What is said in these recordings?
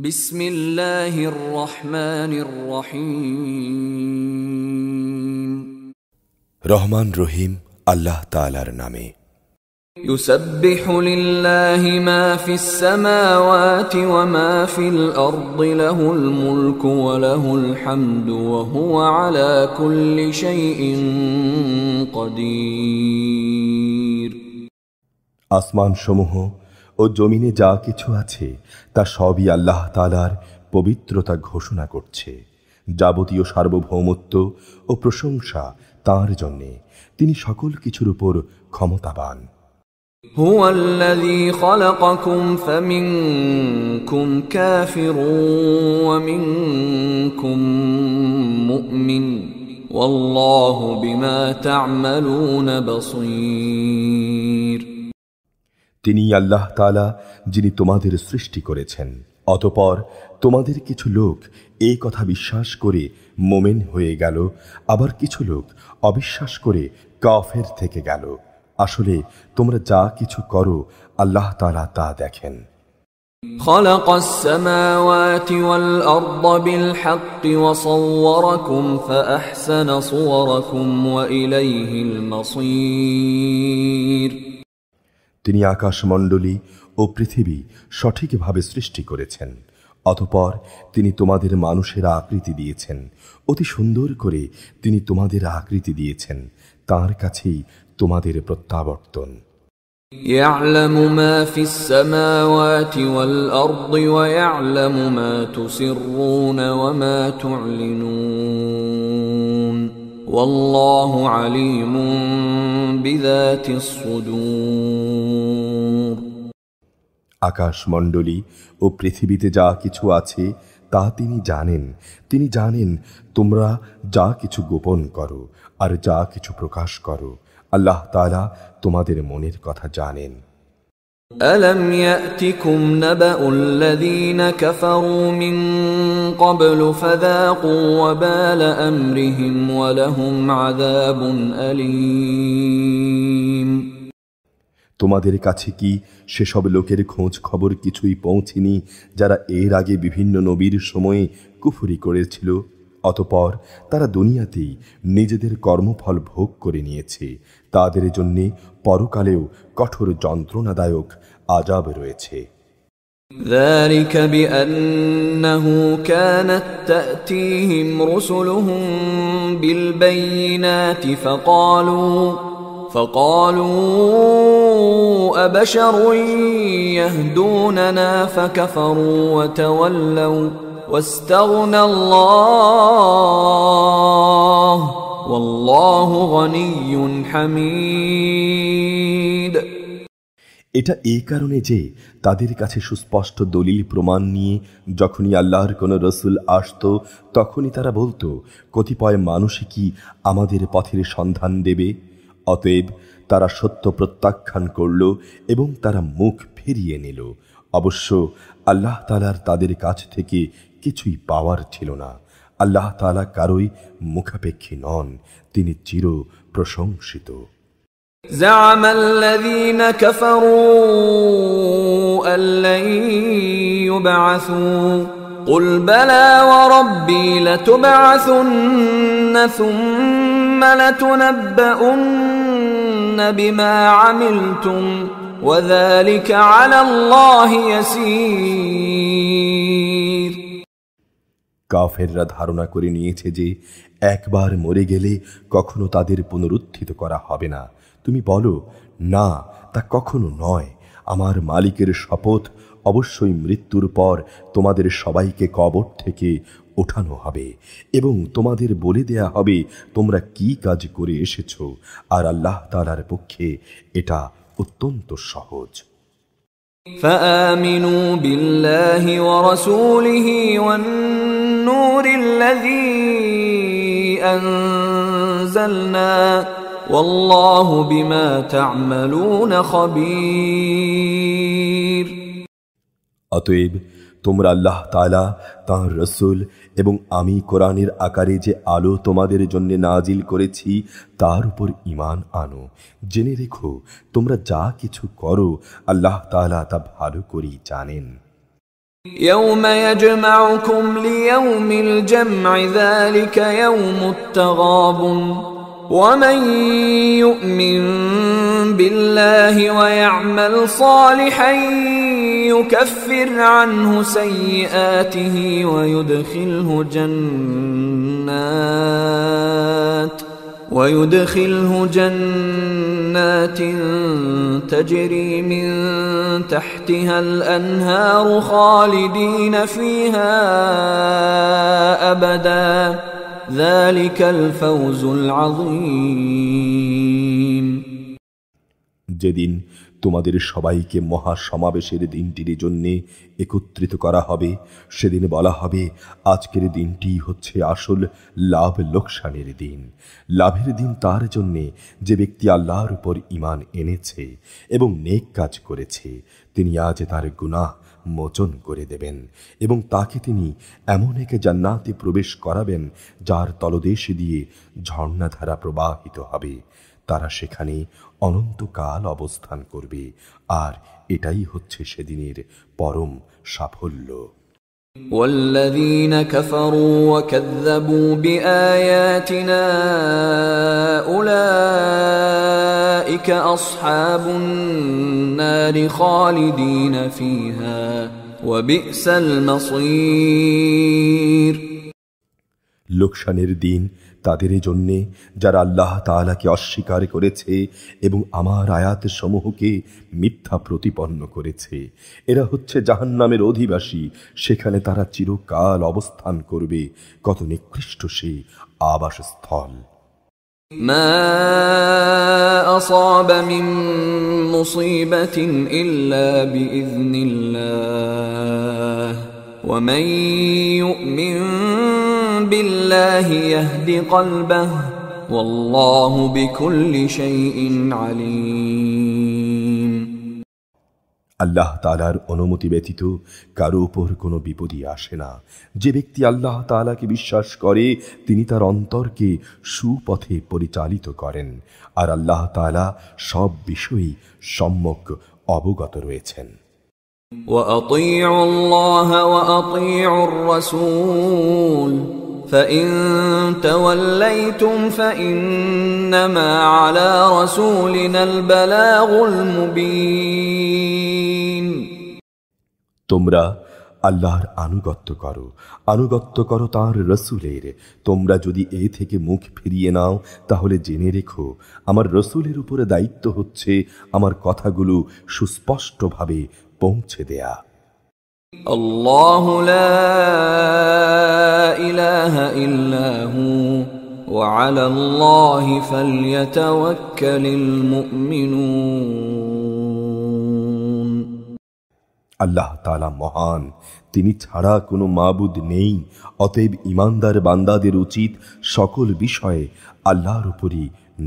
بسم الله الرحمن الرحيم رحمان رحيم الله تعالى নামে يسبح لله ما في السماوات وما في الأرض له الملك وله الحمد وهو على كل شيء قدير أسمان সমূহ ও জমিনে যা কিছু আছে তা সবই আল্লাহ তালার পবিত্রতা ঘোষণা করছে যাবতীয় সার্বভৌমত্ব ও প্রশংসা তার জন্যে তিনি সকল কিছুর উপর ক্ষমতাবান هو الذي خلقكم তিনি আল্লাহ তালা যিনি তোমাদের সৃষ্টি করেছেন অতপর তোমাদের কিছু লোক এই কথা বিশ্বাস করে মোমেন হয়ে গেল আবার কিছু লোক অবিশ্বাস করে কফের থেকে গেল আসলে তোমরা যা কিছু করো আল্লাহ তালা তা দেখেন خلق السماوات والأرض بالحق وصوركم فأحسن صوركم وإليه المصير তিনি আকাশমণ্ডলী ও পৃথিবী সঠিকভাবে সৃষ্টি করেছেন অতপর তিনি তোমাদের মানুষের আকৃতি দিয়েছেন অতি সুন্দর করে তিনি তোমাদের আকৃতি দিয়েছেন তার কাছেই তোমাদের প্রত্যাবর্তন يعلم ما في السماوات والأرض ويعلم ما تسرون وما تعلنون والله عليم আকাশমণ্ডলী ও পৃথিবীতে যা কিছু আছে তা তিনি জানেন তিনি জানেন তোমরা যা কিছু গোপন করো আর যা কিছু প্রকাশ করো আল্লাহ তালা তোমাদের মনের কথা জানেন أَلَمْ يَأْتِكُمْ نَبَأُ الَّذِينَ كَفَرُوا مِنْ قَبْلُ فَذَاقُوا وَبَالَ أَمْرِهِمْ وَلَهُمْ عَذَابٌ أَلِيمٌ তোমাদের কাছে কি সেসব লোকের খোঁজ খবর কিছুই পৌঁছিনি যারা এর আগে বিভিন্ন নবীর সময়ে কুফুরি করেছিল অতপর তারা দুনিয়াতেই নিজেদের কর্মফল ভোগ করে নিয়েছে তাদের জন্যে পরকালেও কঠোর যন্ত্রণাদায়ক আজাব রয়েছে ذلك بأنه كانت تأتيهم رسلهم بالبينات فقالوا فقالوا أبشر يهدوننا فكفروا وتولوا এটা এই কারণে যে তাদের কাছে সুস্পষ্ট দলিল প্রমাণ নিয়ে যখনই আল্লাহর কোনো রসুল আসত তখনই তারা বলতো কতিপয় মানুষই কি আমাদের পথের সন্ধান দেবে অতএব তারা সত্য প্রত্যাখ্যান করল এবং তারা মুখ ফিরিয়ে নিল অবশ্য আল্লাহ তালার তাদের কাছ থেকে কিছুই পাওয়ার ছিল না আল্লাহ তালা কারোই মুখাপেক্ষী নন তিনি চির প্রশংসিত زعم الذين كفروا أن لن يبعثوا قل بلى وربي لتبعثن ثم لتنبؤن بما عملتم وذلك على الله يسير কাফেররা ধারণা করে নিয়েছে যে একবার মরে গেলে কখনো তাদের পুনরুত্থিত করা হবে না তুমি বলো না তা কখনো নয় আমার মালিকের শপথ অবশ্যই মৃত্যুর পর তোমাদের সবাইকে কবর থেকে ওঠানো হবে এবং তোমাদের বলে দেয়া হবে তোমরা কি কাজ করে এসেছ আর আল্লাহ তালার পক্ষে এটা অত্যন্ত সহজ فآمنوا بالله ورسوله والنبي النور الذي أنزلنا والله بما تعملون خبير অতএব তোমরা আল্লাহ তালা তাঁর রসুল এবং আমি কোরআনের আকারে যে আলো তোমাদের জন্য নাজিল করেছি তার উপর ইমান আনো জেনে রেখো তোমরা যা কিছু করো আল্লাহ তালা তা ভালো করেই জানেন يوم يجمعكم ليوم الجمع ذلك يوم التغاب ومن يؤمن بالله ويعمل صالحا يكفر عنه سيئاته ويدخله جنات ويدخله جنات جنات تجري من تحتها الانهار خالدين فيها ابدا ذلك الفوز العظيم যেদিন তোমাদের সবাইকে মহা সমাবেশের দিনটির জন্যে একত্রিত করা হবে সেদিন বলা হবে আজকের দিনটি হচ্ছে আসল লাভ লোকসানের দিন লাভের দিন তার জন্যে যে ব্যক্তি আল্লাহর উপর ইমান এনেছে এবং নেক কাজ করেছে তিনি আজ তার গুনাহ মোচন করে দেবেন এবং তাকে তিনি এমন একে জান্নাতে প্রবেশ করাবেন যার তলদেশ দিয়ে ঝর্ণাধারা প্রবাহিত হবে তারা সেখানে অনন্তকাল অবস্থান করবে আর এটাই হচ্ছে সেদিনের পরম সাফল্য والذين كفروا وكذبوا بآياتنا أولئك أصحاب النار خالدين فيها وبئس المصير لوكشانير دين তাদের জন্যে যারা আল্লাহ তালাকে অস্বীকার করেছে এবং আমার আয়াত সমূহকে মিথ্যা প্রতিপন্ন করেছে এরা হচ্ছে জাহান্নামের অধিবাসী সেখানে তারা চিরকাল অবস্থান করবে কত নিকৃষ্ট সে আবাসস্থল ما أصاب من مصيبة إلا بإذن الله ومن يؤمن আল্লাহ তালার অনুমতি ব্যতীত কারো উপর কোনো বিপদই আসে না যে ব্যক্তি আল্লাহ তালাকে বিশ্বাস করে তিনি তার অন্তরকে সুপথে পরিচালিত করেন আর আল্লাহ তালা সব বিষয়েই সম্যক অবগত রয়েছেন وَأَطِيعُوا اللَّهَ وَأَطِيعُوا الرسول তোমরা আল্লাহর আনুগত্য করো আনুগত্য করো তাঁর রসুলের তোমরা যদি এ থেকে মুখ ফিরিয়ে নাও তাহলে জেনে রেখো আমার রসুলের উপরে দায়িত্ব হচ্ছে আমার কথাগুলো সুস্পষ্টভাবে পৌঁছে দেয়া আল্লাহ তালা মহান তিনি ছাড়া কোনো মাবুদ নেই অতএব ইমানদার বান্দাদের উচিত সকল বিষয়ে আল্লাহর উপরই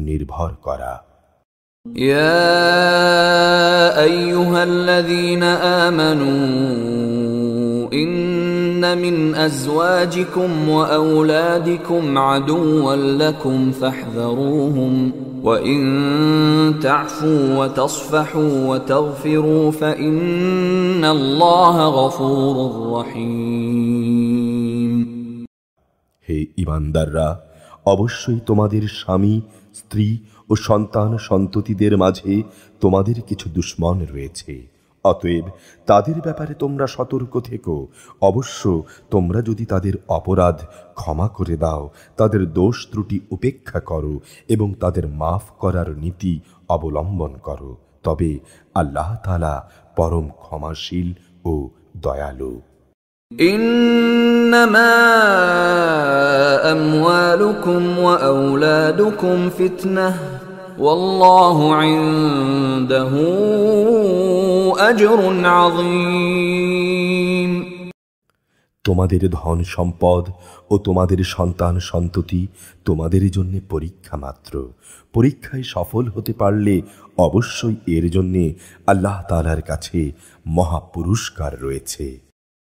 নির্ভর করা ইয়া আইয়ুহাল্লাযীনা الذين إن من أزواجكم وأولادكم عدوا لكم فاحذروهم وإن تعفوا وتصفحوا وتغفروا فإن الله غفور رحيم হে ইমানদাররা অবশ্যই তোমাদের স্বামী স্ত্রী ও সন্তান সন্ততিদের মাঝে তোমাদের কিছু দুশ্মন রয়েছে অতএব তাদের ব্যাপারে তোমরা সতর্ক থেকো অবশ্য তোমরা যদি তাদের অপরাধ ক্ষমা করে দাও তাদের দোষ ত্রুটি উপেক্ষা করো এবং তাদের মাফ করার নীতি অবলম্বন করো তবে আল্লাহ তালা পরম ক্ষমাশীল ও দয়ালু إنما أموالكم وأولادكم فتنةٌ তোমাদের ধন সম্পদ ও তোমাদের সন্তান সন্ততি তোমাদের জন্য পরীক্ষা মাত্র পরীক্ষায় সফল হতে পারলে অবশ্যই এর জন্যে আল্লাহ তালার কাছে মহাপুরস্কার রয়েছে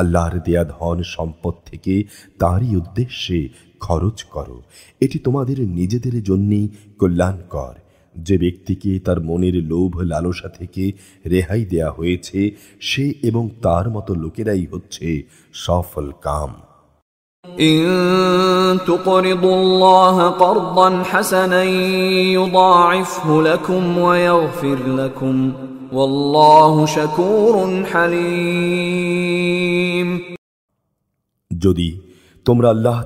আল্লাহর দেয়া ধন সম্পদ থেকে তাঁরই উদ্দেশ্যে খরচ করো এটি তোমাদের নিজেদের জন্যেই কল্যাণকর যে ব্যক্তিকে তার মনের লোভ লালসা থেকে রেহাই দেয়া হয়েছে সে এবং তার মতো লোকেরাই হচ্ছে সফল কাম যদি তোমরা আল্লাহ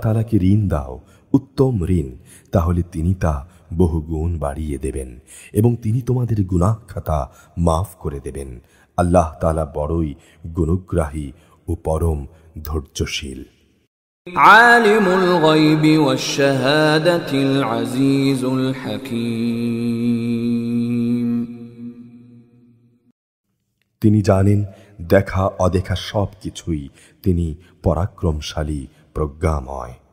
তালাকে ঋণ দাও উত্তম ঋণ তাহলে তিনি তা বহু গুণ বাড়িয়ে দেবেন এবং তিনি তোমাদের গুনাহ খাতা মাফ করে দেবেন আল্লাহ তালা বড়ই গুণগ্রাহী ও পরম ধৈর্যশীল আলিমুল তিনি জানেন দেখা অদেখা সব কিছুই তিনি পরাক্রমশালী প্রজ্ঞাময়